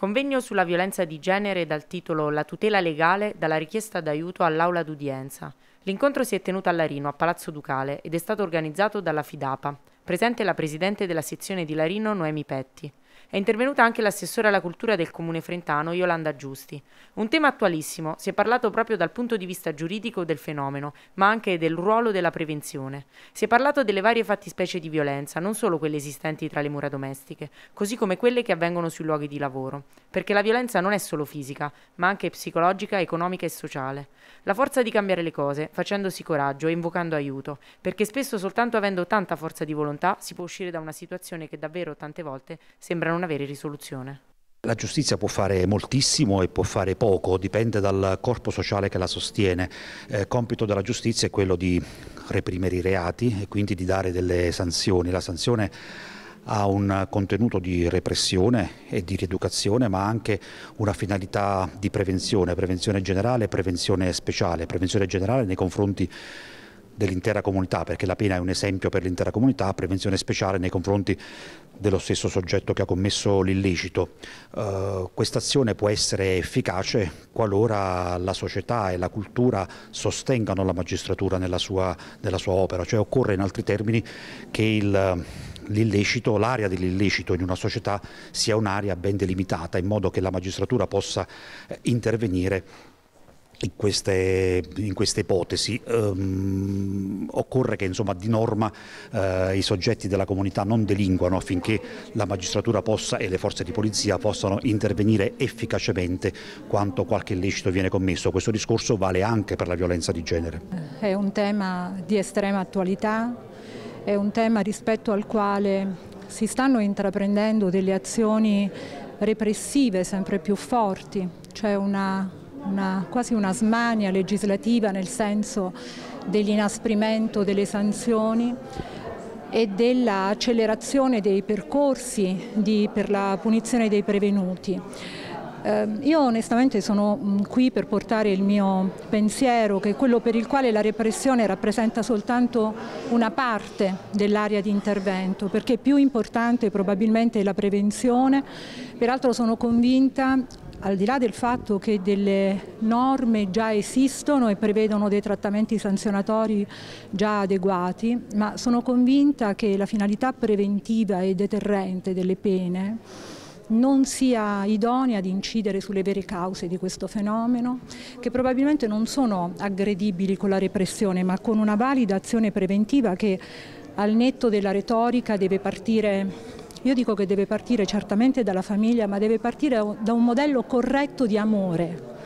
Convegno sulla violenza di genere dal titolo La tutela legale dalla richiesta d'aiuto all'aula d'udienza. L'incontro si è tenuto a Larino, a Palazzo Ducale, ed è stato organizzato dalla Fidapa. Presente la presidente della sezione di Larino, Noemi Petti. È intervenuta anche l'assessore alla cultura del comune frentano Yolanda Giusti. Un tema attualissimo, si è parlato proprio dal punto di vista giuridico del fenomeno, ma anche del ruolo della prevenzione. Si è parlato delle varie fattispecie di violenza, non solo quelle esistenti tra le mura domestiche, così come quelle che avvengono sui luoghi di lavoro, perché la violenza non è solo fisica, ma anche psicologica, economica e sociale. La forza di cambiare le cose, facendosi coraggio e invocando aiuto, perché spesso soltanto avendo tanta forza di volontà si può uscire da una situazione che davvero tante volte sembra non non avere risoluzione. La giustizia può fare moltissimo e può fare poco, dipende dal corpo sociale che la sostiene. Eh, compito della giustizia è quello di reprimere i reati e quindi di dare delle sanzioni. La sanzione ha un contenuto di repressione e di rieducazione, ma anche una finalità di prevenzione, prevenzione generale e prevenzione speciale. Prevenzione generale nei confronti dell'intera comunità, perché la pena è un esempio per l'intera comunità, prevenzione speciale nei confronti dello stesso soggetto che ha commesso l'illecito. Uh, eh, Questa può essere efficace qualora la società e la cultura sostengano la magistratura nella sua, nella sua opera, cioè occorre in altri termini che il l'illecito, l'area dell'illecito in una società sia un'area ben delimitata in modo che la magistratura possa eh, intervenire in queste, in queste, ipotesi ehm, occorre che insomma, di norma eh, i soggetti della comunità non delinquano affinché la magistratura possa e le forze di polizia possano intervenire efficacemente quanto qualche illecito viene commesso. Questo discorso vale anche per la violenza di genere. È un tema di estrema attualità, è un tema rispetto al quale si stanno intraprendendo delle azioni repressive sempre più forti, c'è una una, quasi una smania legislativa nel senso dell'inasprimento delle sanzioni e dell'accelerazione dei percorsi di, per la punizione dei prevenuti. Eh, io onestamente sono mm, qui per portare il mio pensiero, che è quello per il quale la repressione rappresenta soltanto una parte dell'area di intervento, perché più importante probabilmente è la prevenzione. Peraltro sono convinta al di là del fatto che delle norme già esistono e prevedono dei trattamenti sanzionatori già adeguati, ma sono convinta che la finalità preventiva e deterrente delle pene non sia idonea ad incidere sulle vere cause di questo fenomeno, che probabilmente non sono aggredibili con la repressione, ma con una valida azione preventiva che al netto della retorica deve partire io dico che deve partire certamente dalla famiglia, ma deve partire da un modello corretto di amore